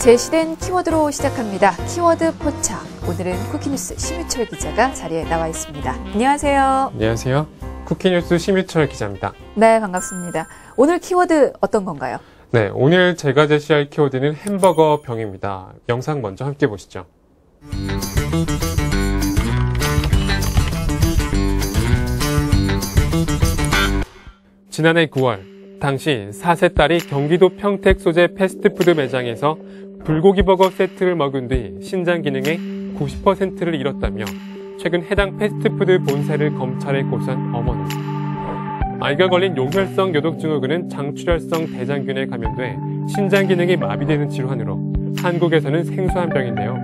제시된 키워드로 시작합니다. 키워드 포착. 오늘은 쿠키뉴스 심유철 기자가 자리에 나와 있습니다. 안녕하세요. 안녕하세요. 쿠키뉴스 심유철 기자입니다. 네, 반갑습니다. 오늘 키워드 어떤 건가요? 네, 오늘 제가 제시할 키워드는 햄버거 병입니다. 영상 먼저 함께 보시죠. 지난해 9월 당시 4세 딸이 경기도 평택 소재 패스트푸드 매장에서 불고기 버거 세트를 먹은 뒤 신장 기능의 90%를 잃었다며 최근 해당 패스트푸드 본사를 검찰에 고소한 어머니. 아이가 걸린 용혈성 요독증후군은 장출혈성 대장균에 감염돼 신장 기능이 마비되는 질환으로 한국에서는 생소한 병인데요.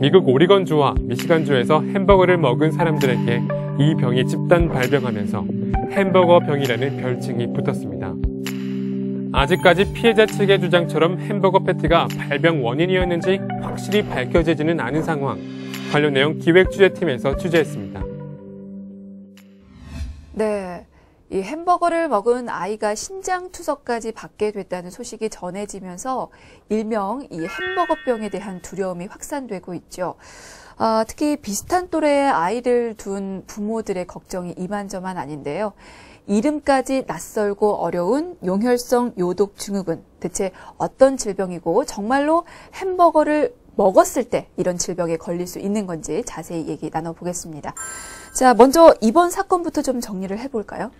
미국 오리건주와 미시간주에서 햄버거를 먹은 사람들에게 이 병이 집단 발병하면서 햄버거 병이라는 별칭이 붙었습니다. 아직까지 피해자 측의 주장처럼 햄버거 패티가 발병 원인이었는지 확실히 밝혀지지는 않은 상황. 관련 내용 기획 취재팀에서 취재했습니다. 네. 이 햄버거를 먹은 아이가 신장투석까지 받게 됐다는 소식이 전해지면서 일명 이 햄버거병에 대한 두려움이 확산되고 있죠. 아, 특히 비슷한 또래의 아이를 둔 부모들의 걱정이 이만저만 아닌데요. 이름까지 낯설고 어려운 용혈성 요독 증후군 대체 어떤 질병이고 정말로 햄버거를 먹었을 때 이런 질병에 걸릴 수 있는 건지 자세히 얘기 나눠보겠습니다. 자, 먼저 이번 사건부터 좀 정리를 해볼까요?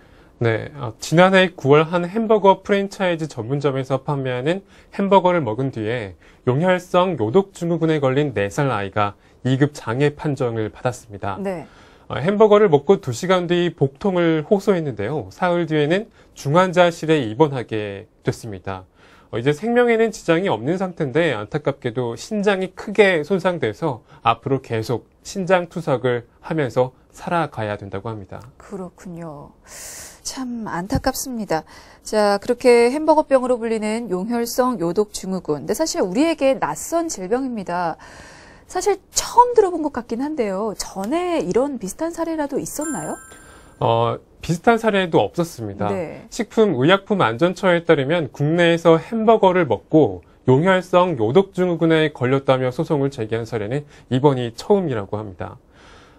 네, 어, 지난해 9월 한 햄버거 프랜차이즈 전문점에서 판매하는 햄버거를 먹은 뒤에 용혈성 요독 증후군에 걸린 4살 아이가 2급 장애 판정을 받았습니다. 네. 어, 햄버거를 먹고 2시간 뒤 복통을 호소했는데요. 사흘 뒤에는 중환자실에 입원하게 됐습니다. 어, 이제 생명에는 지장이 없는 상태인데 안타깝게도 신장이 크게 손상돼서 앞으로 계속 신장 투석을 하면서 살아가야 된다고 합니다. 그렇군요. 참 안타깝습니다. 자, 그렇게 햄버거병으로 불리는 용혈성 요독 증후군. 근데 사실 우리에게 낯선 질병입니다. 사실 처음 들어본 것 같긴 한데요. 전에 이런 비슷한 사례라도 있었나요? 어, 비슷한 사례도 없었습니다. 네. 식품의약품안전처에 따르면 국내에서 햄버거를 먹고 용혈성 요독증후군에 걸렸다며 소송을 제기한 사례는 이번이 처음이라고 합니다.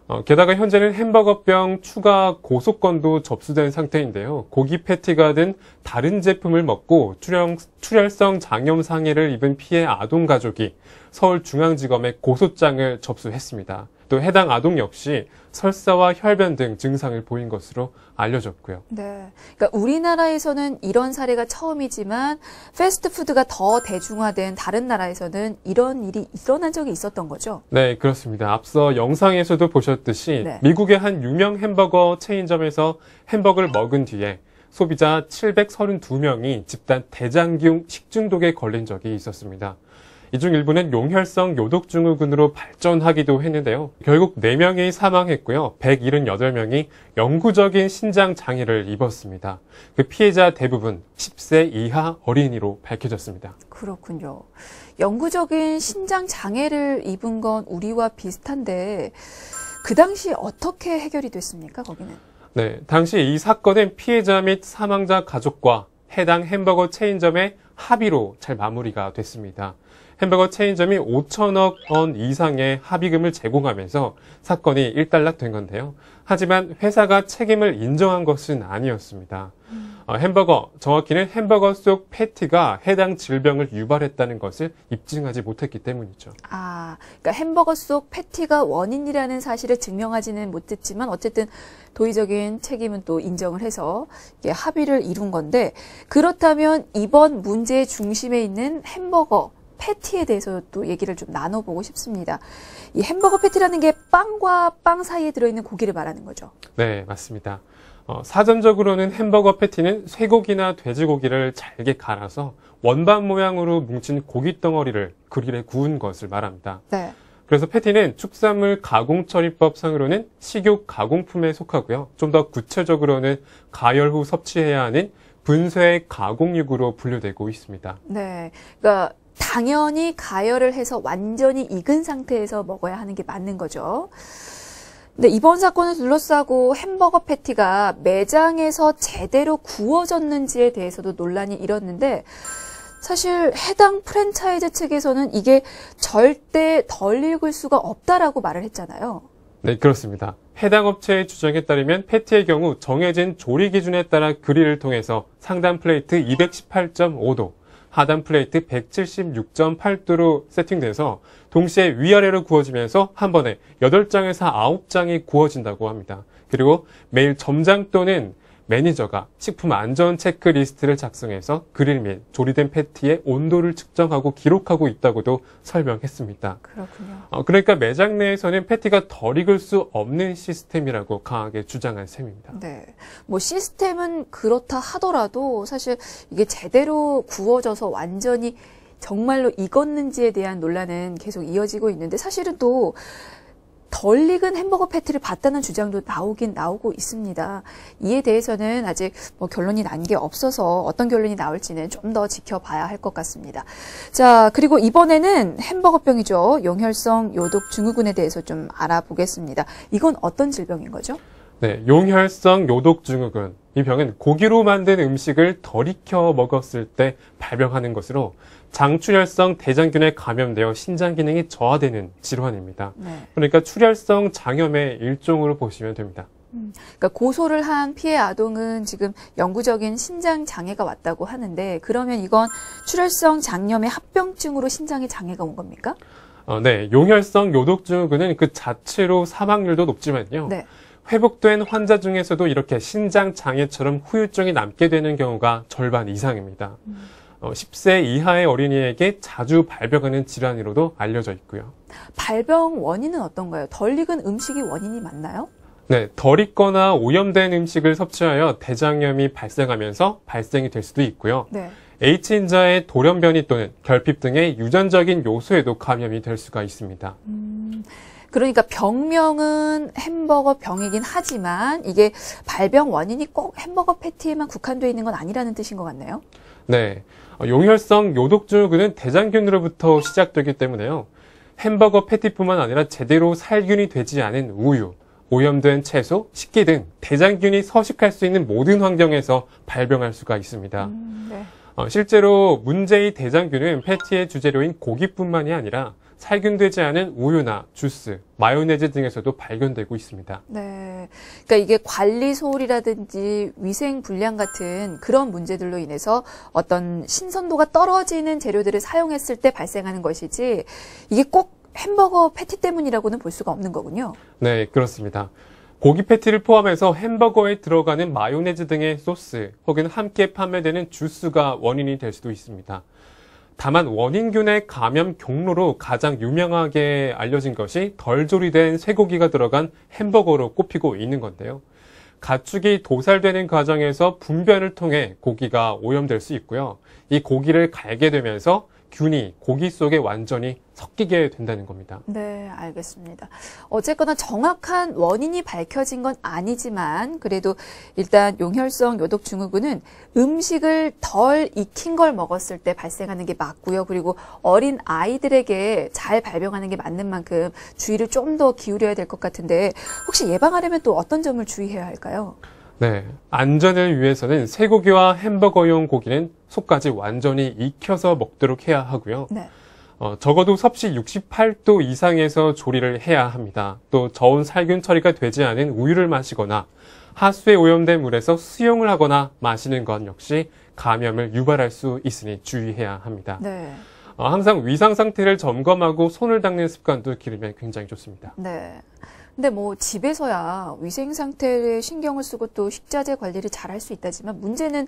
어, 게다가 현재는 햄버거병 추가 고소건도 접수된 상태인데요. 고기 패티가 든 다른 제품을 먹고 출혈, 출혈성 장염 상해를 입은 피해 아동 가족이 서울중앙지검에 고소장을 접수했습니다. 또 해당 아동 역시 설사와 혈변 등 증상을 보인 것으로 알려졌고요. 네. 그러니까 우리나라에서는 이런 사례가 처음이지만 패스트푸드가 더 대중화된 다른 나라에서는 이런 일이 일어난 적이 있었던 거죠? 네, 그렇습니다. 앞서 영상에서도 보셨듯이 네. 미국의 한 유명 햄버거 체인점에서 햄버거를 먹은 뒤에 소비자 732명이 집단 대장균 식중독에 걸린 적이 있었습니다. 이중 일부는 용혈성 요독증후군으로 발전하기도 했는데요. 결국 4명이 사망했고요. 178명이 영구적인 신장 장애를 입었습니다. 그 피해자 대부분 10세 이하 어린이로 밝혀졌습니다. 그렇군요. 영구적인 신장 장애를 입은 건 우리와 비슷한데 그 당시 어떻게 해결이 됐습니까? 거기는? 네, 당시 이 사건은 피해자 및 사망자 가족과 해당 햄버거 체인점의 합의로 잘 마무리가 됐습니다. 햄버거 체인점이 5천억 원 이상의 합의금을 제공하면서 사건이 일단락된 건데요. 하지만 회사가 책임을 인정한 것은 아니었습니다. 어, 햄버거, 정확히는 햄버거 속 패티가 해당 질병을 유발했다는 것을 입증하지 못했기 때문이죠. 아, 그러니까 햄버거 속 패티가 원인이라는 사실을 증명하지는 못했지만 어쨌든 도의적인 책임은 또 인정을 해서 합의를 이룬 건데 그렇다면 이번 문제의 중심에 있는 햄버거 패티에 대해서 또 얘기를 좀 나눠보고 싶습니다. 이 햄버거 패티라는 게 빵과 빵 사이에 들어있는 고기를 말하는 거죠. 네, 맞습니다. 어, 사전적으로는 햄버거 패티는 쇠고기나 돼지고기를 잘게 갈아서 원반 모양으로 뭉친 고기 덩어리를 그릴에 구운 것을 말합니다. 네. 그래서 패티는 축산물 가공 처리법상으로는 식육 가공품에 속하고요. 좀 더 구체적으로는 가열 후 섭취해야 하는 분쇄 가공육으로 분류되고 있습니다. 네. 그러니까 당연히 가열을 해서 완전히 익은 상태에서 먹어야 하는 게 맞는 거죠. 근데 이번 사건을 둘러싸고 햄버거 패티가 매장에서 제대로 구워졌는지에 대해서도 논란이 일었는데 사실 해당 프랜차이즈 측에서는 이게 절대 덜 익을 수가 없다라고 말을 했잖아요. 네, 그렇습니다. 해당 업체의 주장에 따르면 패티의 경우 정해진 조리 기준에 따라 그릴을 통해서 상단 플레이트 218.5도, 하단 플레이트 176.8도로 세팅돼서 동시에 위아래로 구워지면서 한 번에 8장에서 9장이 구워진다고 합니다. 그리고 매일 점장 또는 매니저가 식품 안전 체크리스트를 작성해서 그릴 및 조리된 패티의 온도를 측정하고 기록하고 있다고도 설명했습니다. 그렇군요. 어, 그러니까 매장 내에서는 패티가 덜 익을 수 없는 시스템이라고 강하게 주장한 셈입니다. 네. 뭐 시스템은 그렇다 하더라도 사실 이게 제대로 구워져서 완전히 정말로 익었는지에 대한 논란은 계속 이어지고 있는데 사실은 또덜 익은 햄버거 패티를 봤다는 주장도 나오긴 나오고 있습니다. 이에 대해서는 아직 뭐 결론이 난 게 없어서 어떤 결론이 나올지는 좀 더 지켜봐야 할 것 같습니다. 자, 그리고 이번에는 햄버거병이죠. 용혈성 요독 증후군에 대해서 좀 알아보겠습니다. 이건 어떤 질병인 거죠? 네, 용혈성 요독 증후군. 이 병은 고기로 만든 음식을 덜 익혀 먹었을 때 발병하는 것으로 장출혈성 대장균에 감염되어 신장 기능이 저하되는 질환입니다. 네. 그러니까 출혈성 장염의 일종으로 보시면 됩니다. 음, 그러니까 고소를 한 피해 아동은 지금 영구적인 신장 장애가 왔다고 하는데 그러면 이건 출혈성 장염의 합병증으로 신장에 장애가 온 겁니까? 어, 네, 용혈성 요독증후군은 그 자체로 사망률도 높지만요. 네. 회복된 환자 중에서도 이렇게 신장 장애처럼 후유증이 남게 되는 경우가 절반 이상입니다. 음. 10세 어, 이하의 어린이에게 자주 발병하는 질환으로도 알려져 있고요. 발병 원인은 어떤가요? 덜 익은 음식이 원인이 맞나요? 네, 덜 익거나 오염된 음식을 섭취하여 대장염이 발생하면서 발생이 될 수도 있고요. 네. H인자의 돌연변이 또는 결핍 등의 유전적인 요소에도 감염이 될 수가 있습니다. 음... 그러니까 병명은 햄버거 병이긴 하지만 이게 발병 원인이 꼭 햄버거 패티에만 국한되어 있는 건 아니라는 뜻인 것 같네요. 네. 어, 용혈성 요독증후군은 대장균으로부터 시작되기 때문에요. 햄버거 패티뿐만 아니라 제대로 살균이 되지 않은 우유, 오염된 채소, 식기 등 대장균이 서식할 수 있는 모든 환경에서 발병할 수가 있습니다. 음, 네. 어, 실제로 문제의 대장균은 패티의 주재료인 고기뿐만이 아니라 살균되지 않은 우유나 주스, 마요네즈 등에서도 발견되고 있습니다. 네. 그러니까 이게 관리 소홀이라든지 위생 불량 같은 그런 문제들로 인해서 어떤 신선도가 떨어지는 재료들을 사용했을 때 발생하는 것이지 이게 꼭 햄버거 패티 때문이라고는 볼 수가 없는 거군요. 네, 그렇습니다. 고기 패티를 포함해서 햄버거에 들어가는 마요네즈 등의 소스 혹은 함께 판매되는 주스가 원인이 될 수도 있습니다. 다만 원인균의 감염 경로로 가장 유명하게 알려진 것이 덜 조리된 쇠고기가 들어간 햄버거로 꼽히고 있는 건데요. 가축이 도살되는 과정에서 분변을 통해 고기가 오염될 수 있고요. 이 고기를 갈게 되면서 균이 고기 속에 완전히 섞이게 된다는 겁니다. 네, 알겠습니다. 어쨌거나 정확한 원인이 밝혀진 건 아니지만 그래도 일단 용혈성 요독 증후군은 음식을 덜 익힌 걸 먹었을 때 발생하는 게 맞고요. 그리고 어린 아이들에게 잘 발병하는 게 맞는 만큼 주의를 좀 더 기울여야 될 것 같은데 혹시 예방하려면 또 어떤 점을 주의해야 할까요? 네, 안전을 위해서는 쇠고기와 햄버거용 고기는 속까지 완전히 익혀서 먹도록 해야 하고요. 네. 어, 적어도 섭씨 68도 이상에서 조리를 해야 합니다. 또 저온 살균 처리가 되지 않은 우유를 마시거나 하수에 오염된 물에서 수영을 하거나 마시는 건 역시 감염을 유발할 수 있으니 주의해야 합니다. 네. 어, 항상 위상 상태를 점검하고 손을 닦는 습관도 기르면 굉장히 좋습니다. 네. 근데 뭐 집에서야 위생 상태에 신경을 쓰고 또 식자재 관리를 잘할 수 있다지만 문제는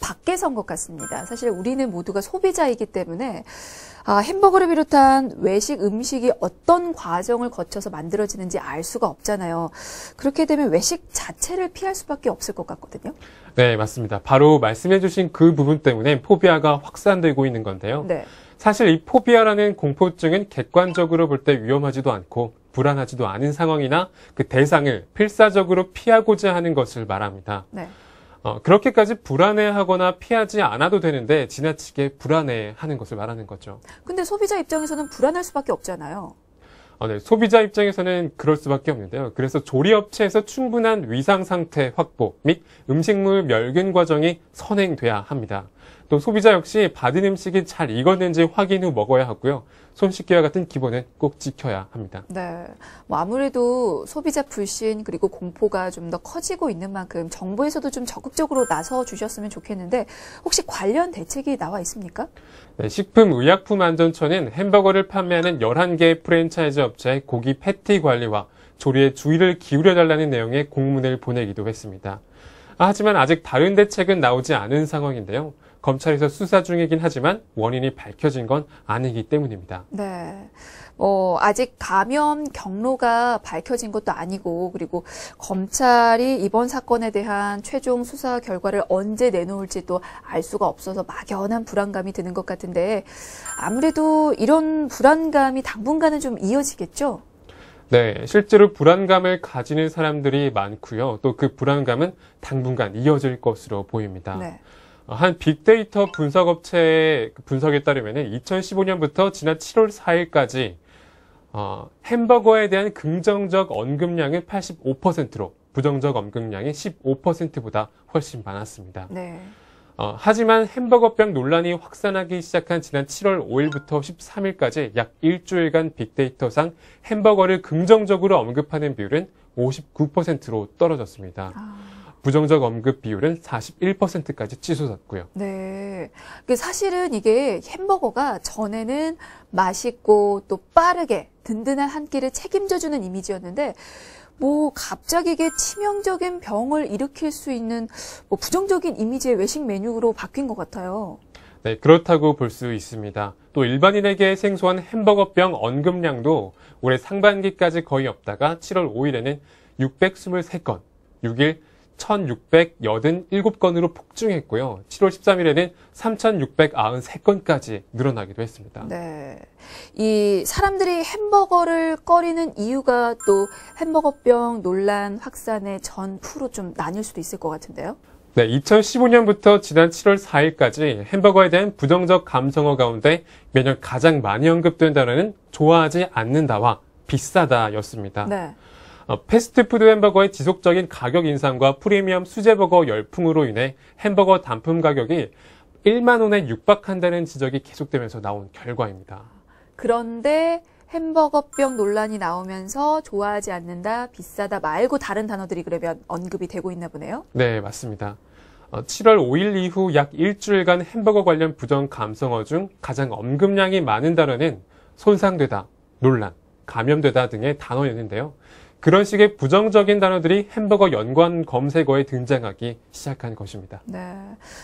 밖에선 것 같습니다. 사실 우리는 모두가 소비자이기 때문에 아, 햄버거를 비롯한 외식 음식이 어떤 과정을 거쳐서 만들어지는지 알 수가 없잖아요. 그렇게 되면 외식 자체를 피할 수밖에 없을 것 같거든요. 네, 맞습니다. 바로 말씀해주신 그 부분 때문에 포비아가 확산되고 있는 건데요. 네. 사실 이 포비아라는 공포증은 객관적으로 볼 때 위험하지도 않고 불안하지도 않은 상황이나 그 대상을 필사적으로 피하고자 하는 것을 말합니다. 네. 어, 그렇게까지 불안해하거나 피하지 않아도 되는데 지나치게 불안해하는 것을 말하는 거죠. 근데 소비자 입장에서는 불안할 수밖에 없잖아요. 어, 네. 소비자 입장에서는 그럴 수밖에 없는데요. 그래서 조리업체에서 충분한 위상 상태 확보 및 음식물 멸균 과정이 선행돼야 합니다. 또 소비자 역시 받은 음식이 잘 익었는지 확인 후 먹어야 하고요. 손씻기와 같은 기본은 꼭 지켜야 합니다. 네. 뭐 아무래도 소비자 불신 그리고 공포가 좀 더 커지고 있는 만큼 정부에서도 좀 적극적으로 나서 주셨으면 좋겠는데 혹시 관련 대책이 나와 있습니까? 네, 식품의약품안전처는 햄버거를 판매하는 11개 프랜차이즈 업체의 고기 패티 관리와 조리에 주의를 기울여달라는 내용의 공문을 보내기도 했습니다. 아, 하지만 아직 다른 대책은 나오지 않은 상황인데요. 검찰에서 수사 중이긴 하지만 원인이 밝혀진 건 아니기 때문입니다. 네. 뭐 아직 감염 경로가 밝혀진 것도 아니고 그리고 검찰이 이번 사건에 대한 최종 수사 결과를 언제 내놓을지 도알 수가 없어서 막연한 불안감이 드는 것 같은데 아무래도 이런 불안감이 당분간은 좀 이어지겠죠? 네, 실제로 불안감을 가지는 사람들이 많고요. 또 그 불안감은 당분간 이어질 것으로 보입니다. 네. 한 빅데이터 분석업체의 분석에 따르면 2015년부터 지난 7월 4일까지 어, 햄버거에 대한 긍정적 언급량은 85%로 부정적 언급량이 15%보다 훨씬 많았습니다. 네. 어, 하지만 햄버거병 논란이 확산하기 시작한 지난 7월 5일부터 13일까지 약 일주일간 빅데이터상 햄버거를 긍정적으로 언급하는 비율은 59%로 떨어졌습니다. 아. 부정적 언급 비율을 41%까지 치솟았고요. 네. 사실은 이게 햄버거가 전에는 맛있고 또 빠르게 든든한 한 끼를 책임져주는 이미지였는데 뭐 갑자기 이게 치명적인 병을 일으킬 수 있는 뭐 부정적인 이미지의 외식 메뉴로 바뀐 것 같아요. 네, 그렇다고 볼 수 있습니다. 또 일반인에게 생소한 햄버거병 언급량도 올해 상반기까지 거의 없다가 7월 5일에는 623건, 6일 1,687건으로 폭증했고요. 7월 13일에는 3,693건까지 늘어나기도 했습니다. 네. 이 사람들이 햄버거를 꺼리는 이유가 또 햄버거병 논란 확산의 전후로 좀 나뉠 수도 있을 것 같은데요. 네, 2015년부터 지난 7월 4일까지 햄버거에 대한 부정적 감성어 가운데 매년 가장 많이 언급된 단어는 좋아하지 않는다와 비싸다였습니다. 네. 어, 패스트푸드 햄버거의 지속적인 가격 인상과 프리미엄 수제버거 열풍으로 인해 햄버거 단품 가격이 1만 원에 육박한다는 지적이 계속되면서 나온 결과입니다. 그런데 햄버거병 논란이 나오면서 좋아하지 않는다, 비싸다 말고 다른 단어들이 그러면 언급이 되고 있나 보네요. 네, 맞습니다. 7월 어, 5일 이후 약 일주일간 햄버거 관련 부정 감성어 중 가장 언급량이 많은 단어는 손상되다, 논란, 감염되다 등의 단어였는데요. 그런 식의 부정적인 단어들이 햄버거 연관 검색어에 등장하기 시작한 것입니다. 네.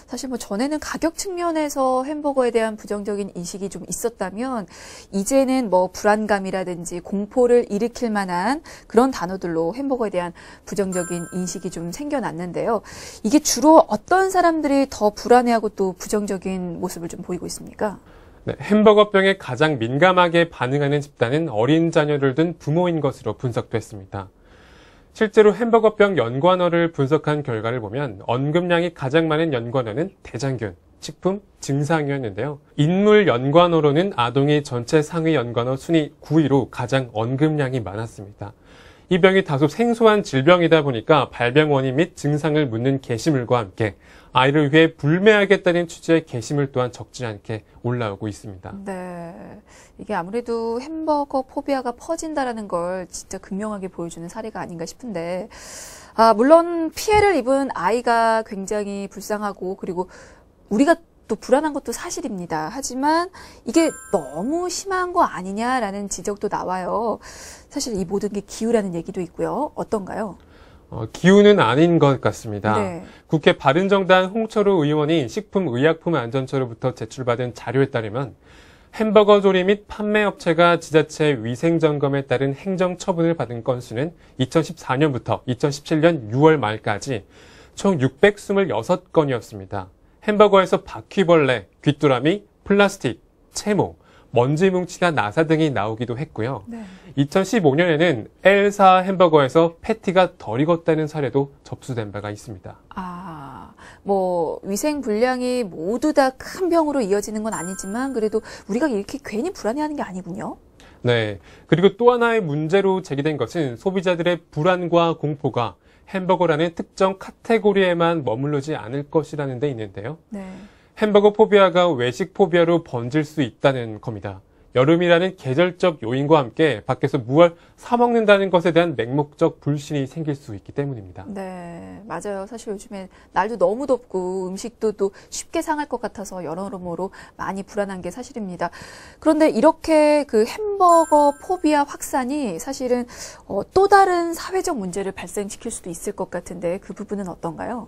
사실 뭐 전에는 가격 측면에서 햄버거에 대한 부정적인 인식이 좀 있었다면 이제는 뭐 불안감이라든지 공포를 일으킬 만한 그런 단어들로 햄버거에 대한 부정적인 인식이 좀 생겨났는데요. 이게 주로 어떤 사람들이 더 불안해하고 또 부정적인 모습을 좀 보이고 있습니까? 네, 햄버거병에 가장 민감하게 반응하는 집단은 어린 자녀를 둔 부모인 것으로 분석됐습니다. 실제로 햄버거병 연관어를 분석한 결과를 보면 언급량이 가장 많은 연관어는 대장균, 식품, 증상이었는데요. 인물 연관어로는 아동이 전체 상위 연관어 순위 9위로 가장 언급량이 많았습니다. 이 병이 다소 생소한 질병이다 보니까 발병 원인 및 증상을 묻는 게시물과 함께 아이를 위해 불매하겠다는 취지의 게시물 또한 적지 않게 올라오고 있습니다. 네. 이게 아무래도 햄버거 포비아가 퍼진다라는 걸 진짜 극명하게 보여주는 사례가 아닌가 싶은데, 아, 물론 피해를 입은 아이가 굉장히 불쌍하고, 그리고 우리가 또 불안한 것도 사실입니다. 하지만 이게 너무 심한 거 아니냐라는 지적도 나와요. 사실 이 모든 게 기우라는 얘기도 있고요. 어떤가요? 어, 기운은 아닌 것 같습니다. 네. 국회 바른정당 홍철우 의원이 식품의약품안전처로부터 제출받은 자료에 따르면 햄버거 조리 및 판매업체가 지자체 위생점검에 따른 행정 처분을 받은 건수는 2014년부터 2017년 6월 말까지 총 626건이었습니다. 햄버거에서 바퀴벌레, 귀뚜라미, 플라스틱, 채모, 먼지 뭉치나 나사 등이 나오기도 했고요. 네. 2015년에는 엘사 햄버거에서 패티가 덜 익었다는 사례도 접수된 바가 있습니다. 아, 뭐 위생 불량이 모두 다 큰 병으로 이어지는 건 아니지만 그래도 우리가 이렇게 괜히 불안해하는 게 아니군요. 네. 그리고 또 하나의 문제로 제기된 것은 소비자들의 불안과 공포가 햄버거라는 특정 카테고리에만 머물러지 않을 것이라는 데 있는데요. 네. 햄버거 포비아가 외식 포비아로 번질 수 있다는 겁니다. 여름이라는 계절적 요인과 함께 밖에서 무얼 사먹는다는 것에 대한 맹목적 불신이 생길 수 있기 때문입니다. 네, 맞아요. 사실 요즘에 날도 너무 덥고 음식도 또 쉽게 상할 것 같아서 여러모로 많이 불안한 게 사실입니다. 그런데 이렇게 그 햄버거 포비아 확산이 사실은 어, 또 다른 사회적 문제를 발생시킬 수도 있을 것 같은데 그 부분은 어떤가요?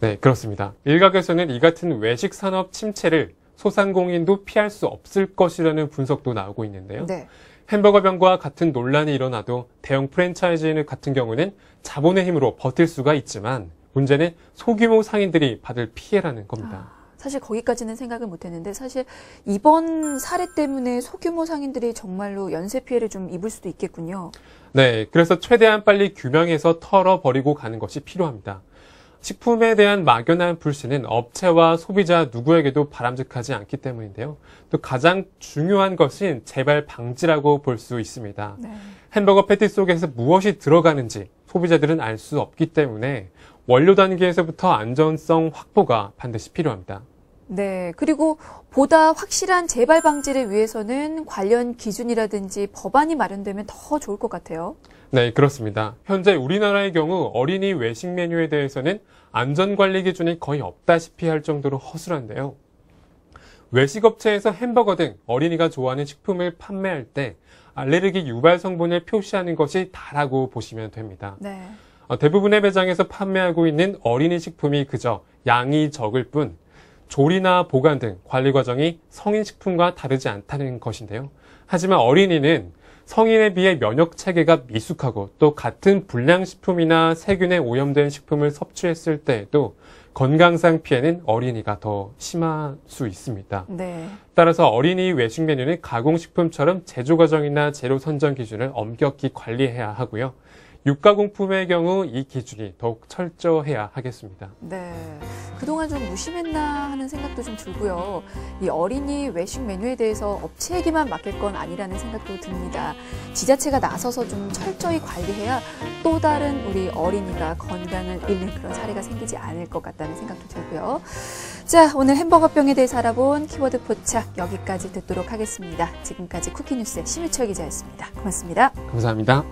네, 그렇습니다. 일각에서는 이 같은 외식 산업 침체를 소상공인도 피할 수 없을 것이라는 분석도 나오고 있는데요. 네. 햄버거병과 같은 논란이 일어나도 대형 프랜차이즈인 같은 경우는 자본의 힘으로 버틸 수가 있지만 문제는 소규모 상인들이 받을 피해라는 겁니다. 아, 사실 거기까지는 생각을 못했는데 사실 이번 사례 때문에 소규모 상인들이 정말로 연쇄 피해를 좀 입을 수도 있겠군요. 네, 그래서 최대한 빨리 규명해서 털어버리고 가는 것이 필요합니다. 식품에 대한 막연한 불신은 업체와 소비자 누구에게도 바람직하지 않기 때문인데요. 또 가장 중요한 것은 재발 방지라고 볼 수 있습니다. 네. 햄버거 패티 속에서 무엇이 들어가는지 소비자들은 알 수 없기 때문에 원료 단계에서부터 안전성 확보가 반드시 필요합니다. 네. 그리고 보다 확실한 재발 방지를 위해서는 관련 기준이라든지 법안이 마련되면 더 좋을 것 같아요. 네, 그렇습니다. 현재 우리나라의 경우 어린이 외식 메뉴에 대해서는 안전관리 기준이 거의 없다시피 할 정도로 허술한데요. 외식업체에서 햄버거 등 어린이가 좋아하는 식품을 판매할 때 알레르기 유발 성분을 표시하는 것이 다라고 보시면 됩니다. 네. 어, 대부분의 매장에서 판매하고 있는 어린이 식품이 그저 양이 적을 뿐 조리나 보관 등 관리 과정이 성인 식품과 다르지 않다는 것인데요. 하지만 어린이는 성인에 비해 면역 체계가 미숙하고 또 같은 불량식품이나 세균에 오염된 식품을 섭취했을 때에도 건강상 피해는 어린이가 더 심할 수 있습니다. 네. 따라서 어린이 외식 메뉴는 가공식품처럼 제조 과정이나 재료 선정 기준을 엄격히 관리해야 하고요. 육가공품의 경우 이 기준이 더욱 철저해야 하겠습니다. 네. 그동안 좀 무심했나 하는 생각도 좀 들고요. 이 어린이 외식 메뉴에 대해서 업체에게만 맡길 건 아니라는 생각도 듭니다. 지자체가 나서서 좀 철저히 관리해야 또 다른 우리 어린이가 건강을 잃는 그런 사례가 생기지 않을 것 같다는 생각도 들고요. 자, 오늘 햄버거병에 대해서 알아본 키워드 포착 여기까지 듣도록 하겠습니다. 지금까지 쿠키뉴스의 심유철 기자였습니다. 고맙습니다. 감사합니다.